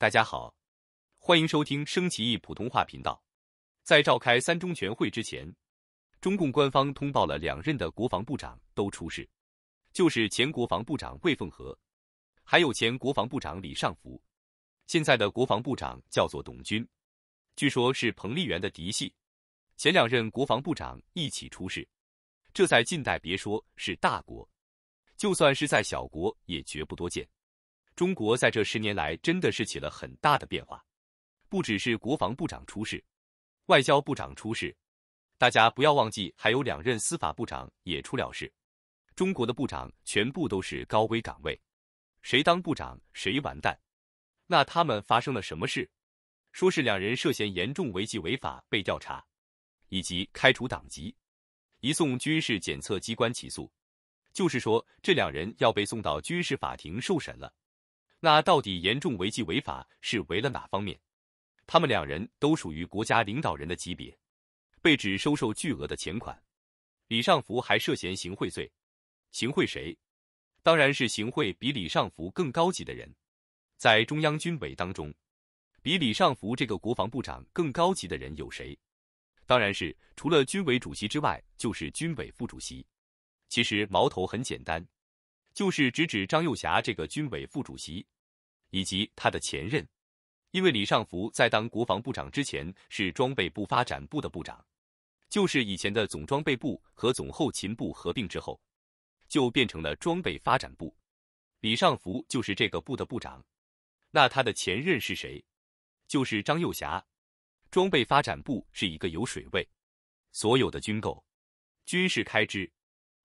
大家好，欢迎收听升旗义普通话频道。在召开三中全会之前，中共官方通报了两任的国防部长都出事，就是前国防部长魏凤和，还有前国防部长李尚福。现在的国防部长叫做董军，据说是彭丽媛的嫡系。前两任国防部长一起出事，这在近代别说是大国，就算是在小国也绝不多见。中国在这十年来真的是起了很大的变化，不只是国防部长出事，外交部长出事，大家不要忘记，还有两任司法部长也出了事。中国的部长全部都是高危岗位，谁当部长谁完蛋。那他们发生了什么事？说是两人涉嫌严重违纪违法被调查，以及开除党籍，移送军事检测机关起诉，就是说这两人要被送到军事法庭受审了。那到底严重违纪违法是违了哪方面？他们两人都属于国家领导人的级别，被指收受巨额的钱款。李尚福还涉嫌行贿罪，行贿谁？当然是行贿比李尚福更高级的人。在中央军委当中，比李尚福这个国防部长更高级的人有谁？当然是除了军委主席之外，就是军委副主席。其实矛头很简单，就是直指张幼霞这个军委副主席。以及他的前任，因为李尚福在当国防部长之前是装备部发展部的部长，就是以前的总装备部和总后勤部合并之后，就变成了装备发展部，李尚福就是这个部的部长。那他的前任是谁？就是张幼霞。装备发展部是一个有水位，所有的军购、军事开支、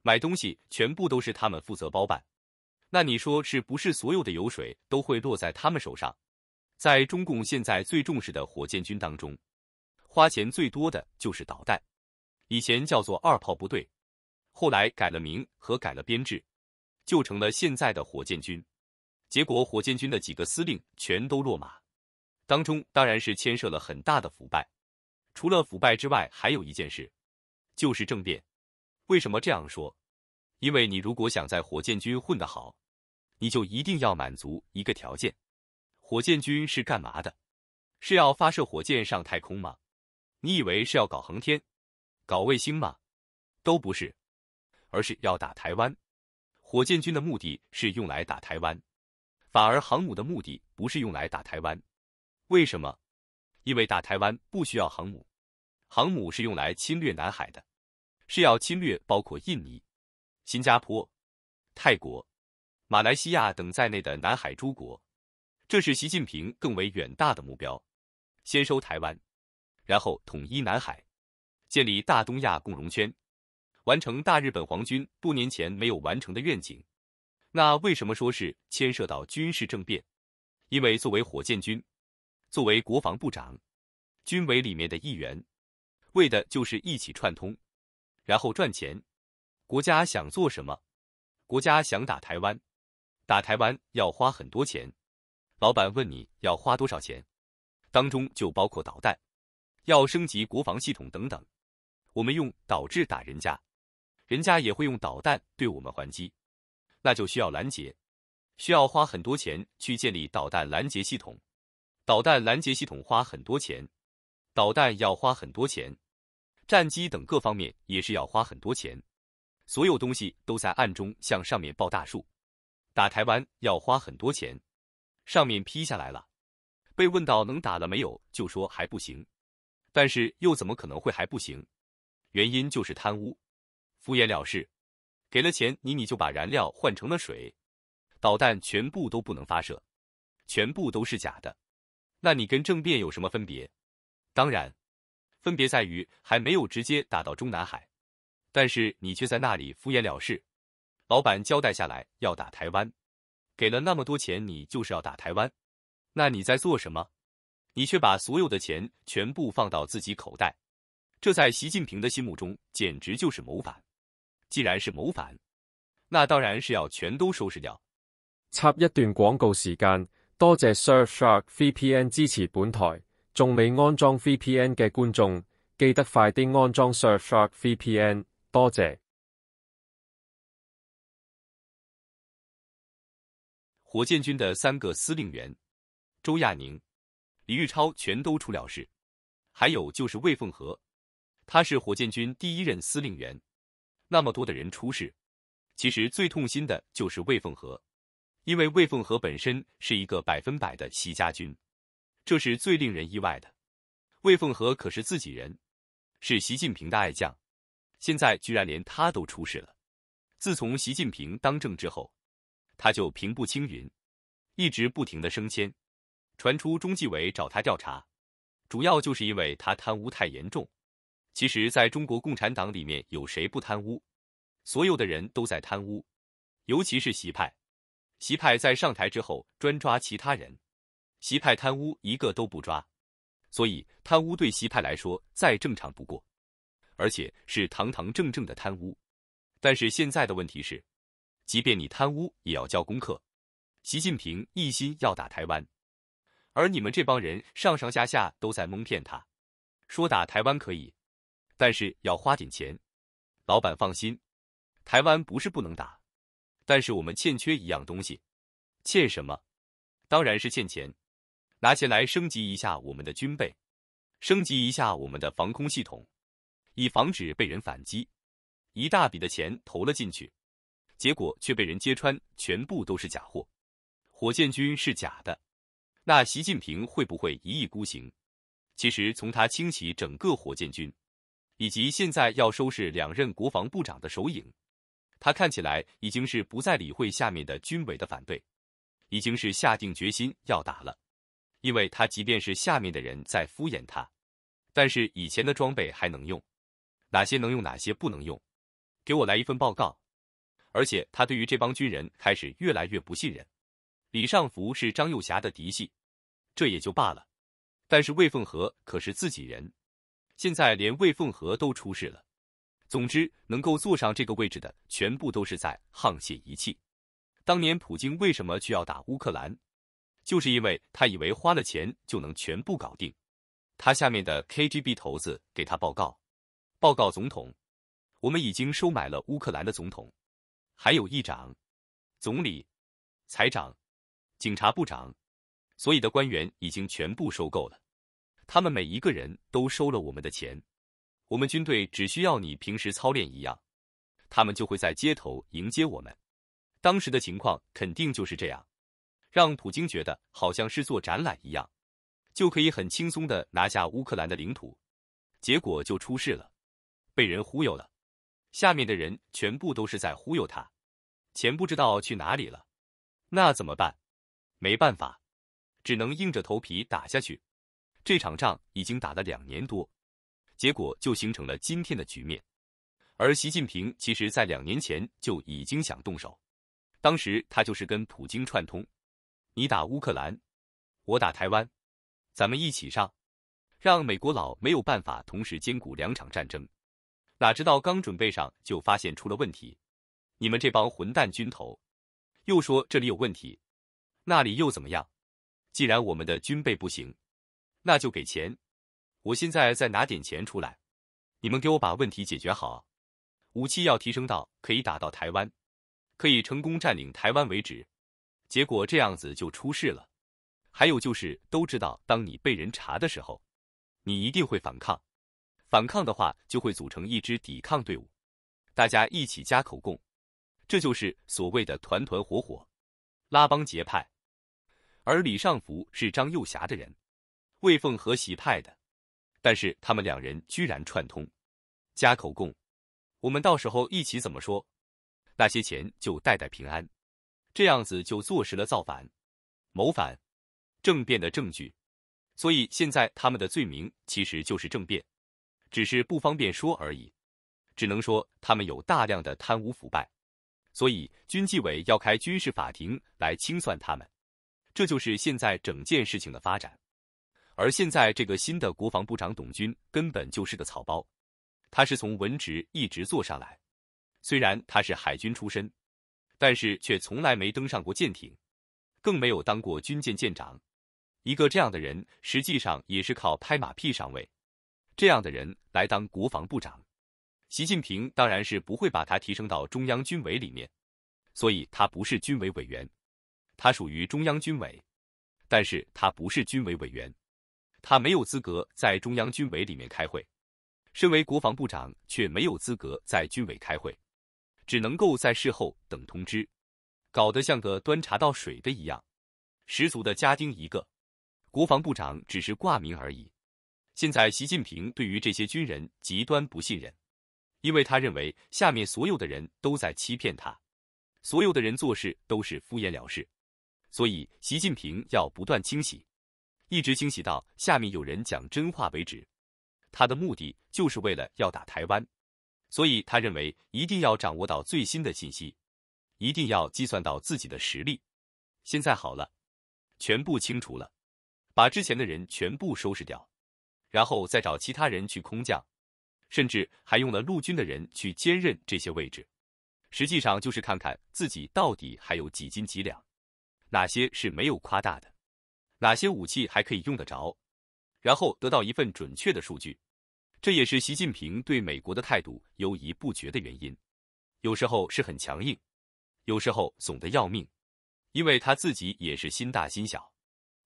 买东西全部都是他们负责包办。那你说是不是所有的油水都会落在他们手上？在中共现在最重视的火箭军当中，花钱最多的就是导弹。以前叫做二炮部队，后来改了名和改了编制，就成了现在的火箭军。结果火箭军的几个司令全都落马，当中当然是牵涉了很大的腐败。除了腐败之外，还有一件事，就是政变。为什么这样说？因为你如果想在火箭军混得好，你就一定要满足一个条件。火箭军是干嘛的？是要发射火箭上太空吗？你以为是要搞航天、搞卫星吗？都不是，而是要打台湾。火箭军的目的是用来打台湾，反而航母的目的不是用来打台湾。为什么？因为打台湾不需要航母，航母是用来侵略南海的，是要侵略包括印尼。新加坡、泰国、马来西亚等在内的南海诸国，这是习近平更为远大的目标：先收台湾，然后统一南海，建立大东亚共荣圈，完成大日本皇军多年前没有完成的愿景。那为什么说是牵涉到军事政变？因为作为火箭军、作为国防部长、军委里面的一员，为的就是一起串通，然后赚钱。国家想做什么？国家想打台湾，打台湾要花很多钱。老板问你要花多少钱，当中就包括导弹，要升级国防系统等等。我们用导弹打人家，人家也会用导弹对我们还击，那就需要拦截，需要花很多钱去建立导弹拦截系统。导弹拦截系统花很多钱，导弹要花很多钱，战机等各方面也是要花很多钱。所有东西都在暗中向上面报大数，打台湾要花很多钱，上面批下来了。被问到能打了没有，就说还不行。但是又怎么可能会还不行？原因就是贪污，敷衍了事，给了钱你你就把燃料换成了水，导弹全部都不能发射，全部都是假的。那你跟政变有什么分别？当然，分别在于还没有直接打到中南海。但是你却在那里敷衍了事。老板交代下来要打台湾，给了那么多钱，你就是要打台湾，那你在做什么？你却把所有的钱全部放到自己口袋，这在习近平的心目中简直就是谋反。既然是谋反，那当然是要全都收拾掉。插一段广告时间，多谢 Surfshark VPN 支持本台。仲未安装 VPN 嘅观众，记得快啲安装 Surfshark VPN。多谢。火箭军的三个司令员周亚宁、李玉超全都出了事，还有就是魏凤和，他是火箭军第一任司令员。那么多的人出事，其实最痛心的就是魏凤和，因为魏凤和本身是一个百分百的习家军，这是最令人意外的。魏凤和可是自己人，是习近平的爱将。现在居然连他都出事了。自从习近平当政之后，他就平步青云，一直不停的升迁。传出中纪委找他调查，主要就是因为他贪污太严重。其实，在中国共产党里面有谁不贪污？所有的人都在贪污，尤其是习派。习派在上台之后专抓其他人，习派贪污一个都不抓，所以贪污对习派来说再正常不过。而且是堂堂正正的贪污，但是现在的问题是，即便你贪污也要交功课。习近平一心要打台湾，而你们这帮人上上下下都在蒙骗他，说打台湾可以，但是要花点钱。老板放心，台湾不是不能打，但是我们欠缺一样东西，欠什么？当然是欠钱，拿钱来升级一下我们的军备，升级一下我们的防空系统。以防止被人反击，一大笔的钱投了进去，结果却被人揭穿，全部都是假货。火箭军是假的，那习近平会不会一意孤行？其实从他清洗整个火箭军，以及现在要收拾两任国防部长的手影，他看起来已经是不再理会下面的军委的反对，已经是下定决心要打了。因为他即便是下面的人在敷衍他，但是以前的装备还能用。哪些能用，哪些不能用，给我来一份报告。而且他对于这帮军人开始越来越不信任。李尚福是张幼霞的嫡系，这也就罢了。但是魏凤和可是自己人，现在连魏凤和都出事了。总之，能够坐上这个位置的，全部都是在沆瀣一气。当年普京为什么去要打乌克兰？就是因为他以为花了钱就能全部搞定。他下面的 KGB 头子给他报告。报告总统，我们已经收买了乌克兰的总统，还有议长、总理、财长、警察部长，所有的官员已经全部收购了，他们每一个人都收了我们的钱。我们军队只需要你平时操练一样，他们就会在街头迎接我们。当时的情况肯定就是这样，让普京觉得好像是做展览一样，就可以很轻松的拿下乌克兰的领土。结果就出事了。被人忽悠了，下面的人全部都是在忽悠他，钱不知道去哪里了，那怎么办？没办法，只能硬着头皮打下去。这场仗已经打了两年多，结果就形成了今天的局面。而习近平其实在两年前就已经想动手，当时他就是跟普京串通，你打乌克兰，我打台湾，咱们一起上，让美国佬没有办法同时兼顾两场战争。哪知道刚准备上就发现出了问题，你们这帮混蛋军头，又说这里有问题，那里又怎么样？既然我们的军备不行，那就给钱，我现在再拿点钱出来，你们给我把问题解决好，武器要提升到可以打到台湾，可以成功占领台湾为止。结果这样子就出事了，还有就是都知道，当你被人查的时候，你一定会反抗。反抗的话，就会组成一支抵抗队伍，大家一起加口供，这就是所谓的团团伙伙，拉帮结派。而李尚福是张幼霞的人，魏凤和席派的，但是他们两人居然串通，加口供。我们到时候一起怎么说？那些钱就代代平安，这样子就坐实了造反、谋反、政变的证据。所以现在他们的罪名其实就是政变。只是不方便说而已，只能说他们有大量的贪污腐败，所以军纪委要开军事法庭来清算他们。这就是现在整件事情的发展。而现在这个新的国防部长董军根本就是个草包，他是从文职一直做上来，虽然他是海军出身，但是却从来没登上过舰艇，更没有当过军舰舰长。一个这样的人，实际上也是靠拍马屁上位。这样的人来当国防部长，习近平当然是不会把他提升到中央军委里面，所以他不是军委委员，他属于中央军委，但是他不是军委委员，他没有资格在中央军委里面开会，身为国防部长却没有资格在军委开会，只能够在事后等通知，搞得像个端茶倒水的一样，十足的家丁一个，国防部长只是挂名而已。现在，习近平对于这些军人极端不信任，因为他认为下面所有的人都在欺骗他，所有的人做事都是敷衍了事，所以习近平要不断清洗，一直清洗到下面有人讲真话为止。他的目的就是为了要打台湾，所以他认为一定要掌握到最新的信息，一定要计算到自己的实力。现在好了，全部清除了，把之前的人全部收拾掉。然后再找其他人去空降，甚至还用了陆军的人去兼任这些位置，实际上就是看看自己到底还有几斤几两，哪些是没有夸大的，哪些武器还可以用得着，然后得到一份准确的数据。这也是习近平对美国的态度犹疑不决的原因。有时候是很强硬，有时候怂得要命，因为他自己也是心大心小，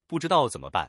不知道怎么办。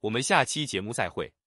我们下期节目再会。